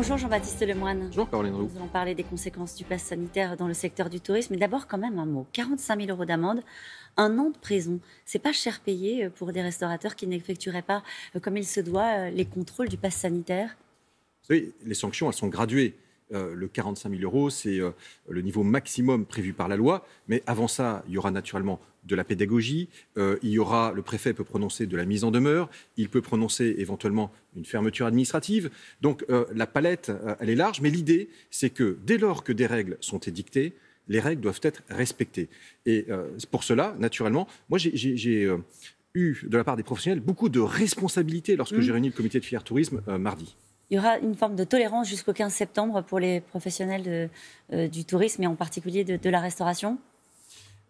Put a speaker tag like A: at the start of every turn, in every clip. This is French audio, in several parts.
A: Bonjour Jean-Baptiste Lemoine. Bonjour Caroline Roux. Nous allons parler des conséquences du pass sanitaire dans le secteur du tourisme. Mais d'abord, quand même un mot 45 000 euros d'amende, un an de prison. C'est pas cher payé euh, pour des restaurateurs qui n'effectueraient pas, euh, comme il se doit, euh, les contrôles du pass sanitaire
B: Vous les sanctions, elles sont graduées. le 45 000 euros, c'est le niveau maximum prévu par la loi. Mais avant ça, il y aura naturellement de la pédagogie. Euh, il y aura, le préfet peut prononcer de la mise en demeure. Il peut prononcer éventuellement une fermeture administrative. Donc euh, la palette, euh, elle est large. Mais l'idée, c'est que dès lors que des règles sont édictées, les règles doivent être respectées. Et pour cela, naturellement, moi j'ai eu de la part des professionnels beaucoup de responsabilités lorsque j'ai mmh. réuni le comité de filière tourisme mardi.
A: Il y aura une forme de tolérance jusqu'au 15 septembre pour les professionnels du tourisme et en particulier de la restauration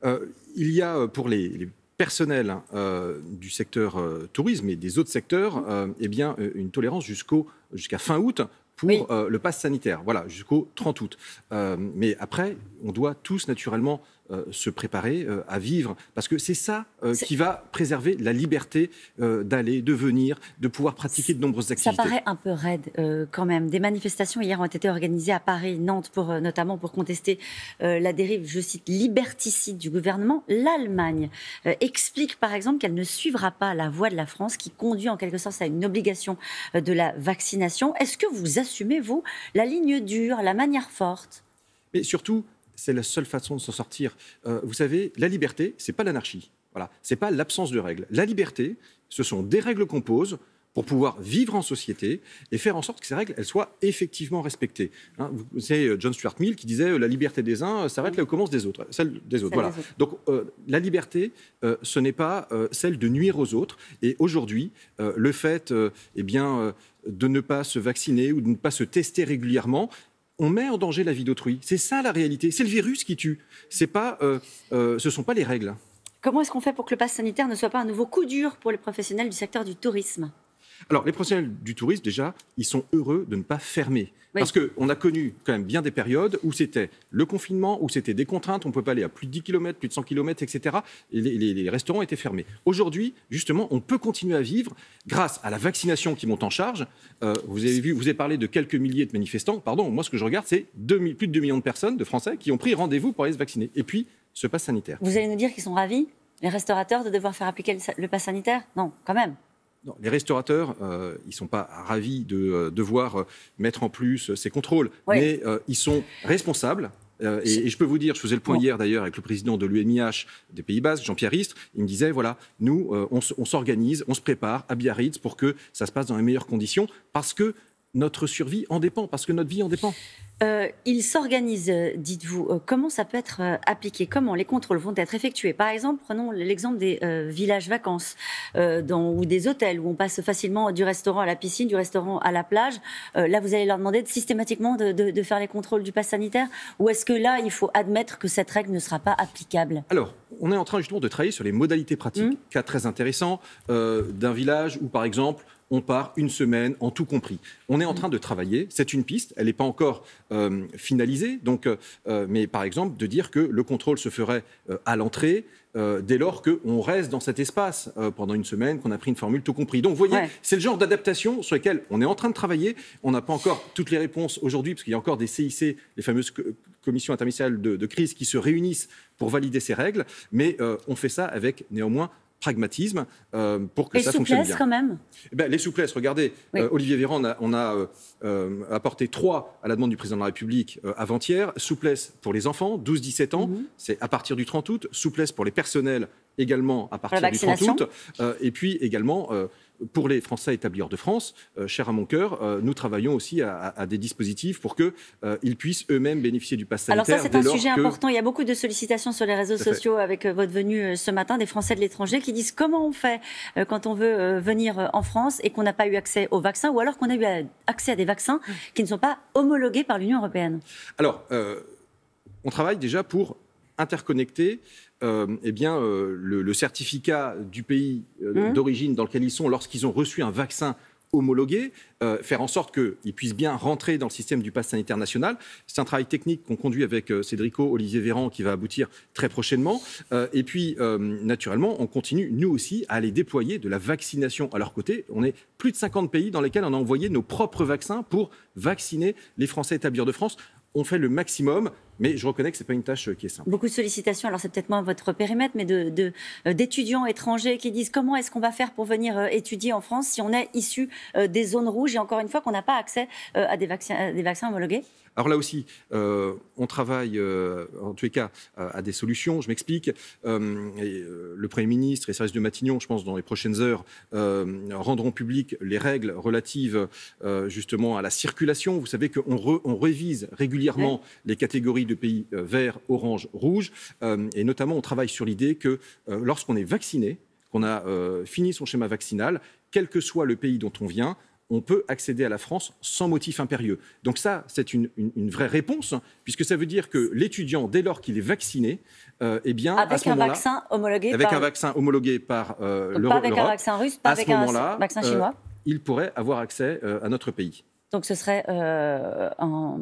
B: euh, il y a euh, pour les, personnels hein, euh, du secteur tourisme et des autres secteurs, eh bien, une tolérance jusqu'au jusqu'à fin août pour le pass sanitaire, voilà, jusqu'au 30 août. mais après, on doit tous naturellement euh, se préparer euh, à vivre, parce que c'est ça euh, qui va préserver la liberté d'aller, de venir, de pouvoir pratiquer de nombreuses activités. Ça paraît
A: un peu raide quand même. Des manifestations hier ont été organisées à Paris, Nantes, pour, notamment pour contester la dérive, je cite, liberticide du gouvernement. L'Allemagne explique par exemple qu'elle ne suivra pas la voie de la France qui conduit en quelque sorte à une obligation de la vaccination. Est-ce que vous assumez, vous, la ligne dure, la manière forte Mais surtout, c'est la seule façon de s'en sortir. Euh, vous savez, la liberté, ce n'est pas l'anarchie.
B: Voilà, n'est pas l'absence de règles. La liberté, ce sont des règles qu'on pose pour pouvoir vivre en société et faire en sorte que ces règles elles soient effectivement respectées. Hein, c'est euh, John Stuart Mill qui disait euh, la liberté des uns s'arrête là où commence des autres, celle des autres. voilà. Donc la liberté, ce n'est pas celle de nuire aux autres. Et aujourd'hui, le fait, eh bien de ne pas se vacciner ou de ne pas se tester régulièrement, on met en danger la vie d'autrui. C'est ça la réalité. C'est le virus qui tue. Euh, euh, ce ne sont pas les règles.
A: Comment est-ce qu'on fait pour que le pass sanitaire ne soit pas un nouveau coup dur pour les professionnels du secteur du tourisme
B: alors, les professionnels du tourisme, déjà, ils sont heureux de ne pas fermer. Parce qu'on a connu quand même bien des périodes où c'était le confinement, où c'était des contraintes, on ne peut pas aller à plus de 10 km, plus de 100 km, etc. Et les, restaurants étaient fermés. Aujourd'hui, justement, on peut continuer à vivre grâce à la vaccination qui monte en charge. Euh, vous avez vu, vous avez parlé de quelques milliers de manifestants. Pardon, moi, ce que je regarde, c'est plus de 2 millions de personnes, de Français, qui ont pris rendez-vous pour aller se vacciner. Et puis, ce pass sanitaire.
A: Vous allez nous dire qu'ils sont ravis, les restaurateurs, de devoir faire appliquer le, le pass sanitaire Non, quand même
B: les restaurateurs, euh, ils ne sont pas ravis de euh, devoir euh, mettre en plus ces contrôles, mais ils sont responsables. et, je peux vous dire, je faisais le point hier d'ailleurs avec le président de l'UMIH des Pays bas Jean-Pierre Istre, il me disait, voilà, nous, on s'organise, on se prépare à Biarritz pour que ça se passe dans les meilleures conditions, parce que notre survie en dépend, parce que notre vie en dépend.
A: Euh, ils s'organisent, euh, dites-vous. Euh, comment ça peut être euh, appliqué Comment les contrôles vont être effectués Par exemple, prenons l'exemple des villages vacances dans, ou des hôtels où on passe facilement du restaurant à la piscine, du restaurant à la plage. là, vous allez leur demander de, systématiquement de, faire les contrôles du pass sanitaire Ou est-ce que là, il faut admettre que cette règle ne sera pas applicable
B: Alors, on est en train justement de travailler sur les modalités pratiques. Mmh. Cas très intéressant d'un village où, par exemple, on part une semaine en tout compris. On est en train de travailler, c'est une piste, elle n'est pas encore euh, finalisée, donc, euh, euh, mais par exemple de dire que le contrôle se ferait à l'entrée. dès lors qu'on reste dans cet espace pendant une semaine, qu'on a pris une formule tout compris. Donc, vous voyez, c'est le genre d'adaptation sur lequel on est en train de travailler. On n'a pas encore toutes les réponses aujourd'hui, parce qu'il y a encore des CIC, les fameuses commissions intermédiaires de, de crise, qui se réunissent pour valider ces règles. Mais on fait ça avec néanmoins pragmatisme euh, pour que ça fonctionne bien. Les souplesses quand même eh ben, Les souplesses, regardez, euh, Olivier Véran, on a, euh, apporté trois à la demande du président de la République avant-hier. Souplesse pour les enfants, 12-17 ans, mhm. c'est à partir du 30 août. Souplesse pour les personnels également à partir du 30 août. et puis également pour les Français établis hors de France, euh, cher à mon cœur, euh, nous travaillons aussi à, des dispositifs pour qu'ils euh, puissent eux-mêmes bénéficier
A: du pass sanitaire. Alors ça, c'est un sujet important. Il y a beaucoup de sollicitations sur les réseaux sociaux avec votre venue ce matin des Français de l'étranger qui disent comment on fait quand on veut venir en France et qu'on n'a pas eu accès au vaccins ou alors qu'on a eu accès à des vaccins mmh. qui ne sont pas homologués par l'Union européenne.
B: Alors, on travaille déjà pour interconnecter euh, eh bien, euh, le, certificat du pays euh, mmh. d'origine dans lequel ils sont lorsqu'ils ont reçu un vaccin homologué, faire en sorte qu'ils puissent bien rentrer dans le système du pass sanitaire national. C'est un travail technique qu'on conduit avec Cédrico Olivier Véran qui va aboutir très prochainement. et puis, naturellement, on continue, nous aussi, à aller déployer de la vaccination à leur côté. On est plus de 50 pays dans lesquels on a envoyé nos propres vaccins pour vacciner les Français établis de France. On fait le maximum mais je reconnais que ce n'est pas une tâche euh, qui est simple.
A: Beaucoup de sollicitations, alors c'est peut-être moins votre périmètre, mais euh, d'étudiants de, étrangers qui disent comment est-ce qu'on va faire pour venir euh, étudier en France si on est issu des zones rouges et encore une fois qu'on n'a pas accès à des vaccins, des vaccins homologués
B: alors là aussi, on travaille, en tous les cas, à des solutions. Je m'explique. le Premier ministre et les services de Matignon, je pense, dans les prochaines heures, rendront publiques les règles relatives justement à la circulation. Vous savez qu'on on révise régulièrement les catégories de pays euh, vert, orange, rouge. Euh, et notamment, on travaille sur l'idée que euh, lorsqu'on est vacciné, qu'on a fini son schéma vaccinal, quel que soit le pays dont on vient, on peut accéder à la France sans motif impérieux. Donc ça, c'est une, vraie réponse, puisque ça veut dire que l'étudiant, dès lors qu'il est vacciné, eh bien, avec un vaccin
A: homologué par... un
B: vaccin homologué avec un vaccin
A: russe, avec un vaccin chinois,
B: il pourrait avoir accès à notre pays.
A: Donc ce serait euh, un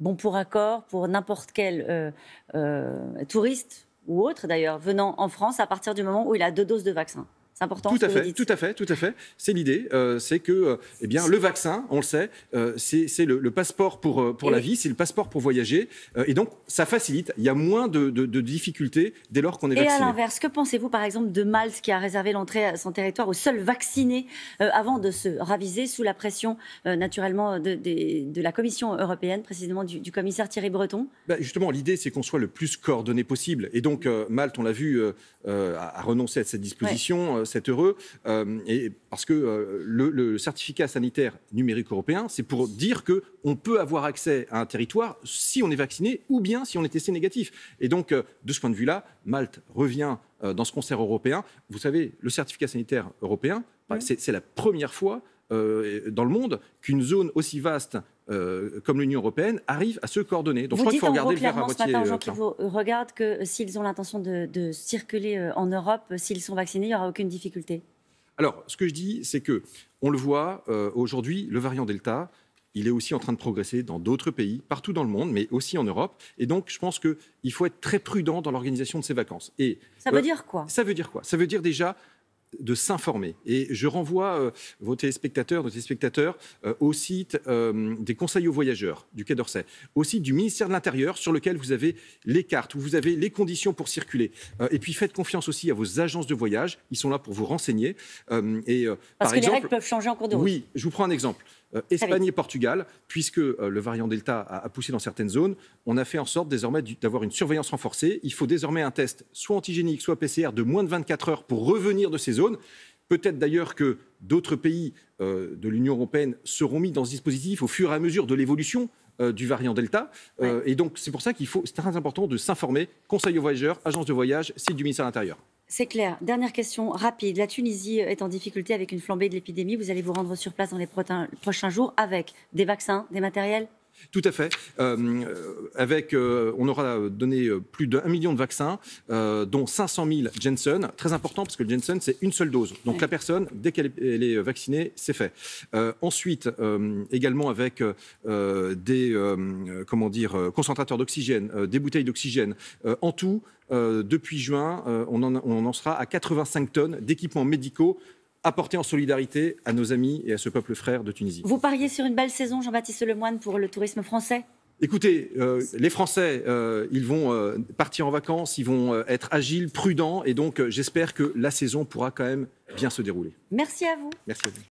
A: bon pour accord pour n'importe quel euh, euh, touriste ou autre d'ailleurs venant en France à partir du moment où il a deux doses de vaccin. C'est important. Tout à fait,
B: tout à fait, tout à fait. C'est l'idée, euh, c'est que, euh, eh bien, le vaccin, on le sait, euh, c'est le, passeport pour pour la vie, c'est le passeport pour voyager, et donc ça facilite. Il y a moins de, de, difficultés dès lors qu'on est vacciné. Et à
A: l'inverse, que pensez-vous, par exemple, de Malte qui a réservé l'entrée à son territoire aux seuls vaccinés avant de se raviser sous la pression, naturellement, de, de, la Commission européenne, précisément du, commissaire Thierry Breton
B: bah, Justement, l'idée, c'est qu'on soit le plus coordonné possible, et donc Malte, on l'a vu, a, renoncé à cette disposition. C'est heureux, euh, parce que euh, le, certificat sanitaire numérique européen, c'est pour dire que on peut avoir accès à un territoire si on est vacciné ou bien si on est testé négatif. Et donc, euh, de ce point de vue-là, Malte revient dans ce concert européen. Vous savez, le certificat sanitaire européen, c'est la première fois euh, dans le monde qu'une zone aussi vaste euh, comme l'Union européenne arrive à se coordonner. Donc vous je crois qu'il faut regarder ce matin aux gens qui
A: regardent que s'ils ont l'intention de, circuler euh, en Europe, s'ils sont vaccinés, il n'y aura aucune difficulté.
B: Alors, ce que je dis, c'est que on le voit aujourd'hui, le variant Delta, il est aussi en train de progresser dans d'autres pays, partout dans le monde, mais aussi en Europe. Et donc, je pense qu'il faut être très prudent dans l'organisation de ces vacances. Et, ça veut dire quoi Ça veut dire quoi Ça veut dire déjà de s'informer. Et je renvoie euh, vos téléspectateurs, nos téléspectateurs, euh, au site euh, des conseils aux voyageurs du Quai d'Orsay, au site du ministère de l'Intérieur, sur lequel vous avez les cartes, où vous avez les conditions pour circuler. et puis faites confiance aussi à vos agences de voyage, ils sont là pour vous renseigner. et, Parce par que exemple, les règles
A: peuvent changer en cours de route. Oui,
B: je vous prends un exemple. Euh, Espagne et Portugal, puisque euh, le variant Delta a, poussé dans certaines zones, on a fait en sorte désormais d'avoir une surveillance renforcée. Il faut désormais un test soit antigénique, soit PCR de moins de 24 heures pour revenir de ces zones. Peut-être d'ailleurs que d'autres pays euh, de l'Union européenne seront mis dans ce dispositif au fur et à mesure de l'évolution du variant Delta. et donc c'est pour ça qu'il faut, c'est très important de s'informer. Conseil aux voyageurs, agence de voyage, site du ministère de l'Intérieur.
A: C'est clair. Dernière question rapide. La Tunisie euh, est en difficulté avec une flambée de l'épidémie. Vous allez vous rendre sur place dans les prochains jours avec des vaccins, des matériels
B: tout à fait. Euh, avec, euh, on aura donné euh, plus de 1 million de vaccins, dont 500 000 Jensen. Très important parce que le Jensen, c'est une seule dose. Donc la personne, dès qu'elle est, vaccinée, c'est fait. ensuite, également avec des comment dire, concentrateurs d'oxygène, des bouteilles d'oxygène. en tout, depuis juin, on en, on en sera à 85 tonnes d'équipements médicaux apporter en solidarité à nos amis et à ce peuple frère de Tunisie.
A: Vous pariez sur une belle saison, Jean-Baptiste Lemoine, pour le tourisme français
B: Écoutez, euh, les Français, euh, ils vont euh, partir en vacances, ils vont être agiles, prudents, et donc j'espère que la saison pourra quand même bien se dérouler. Merci à vous. Merci à vous.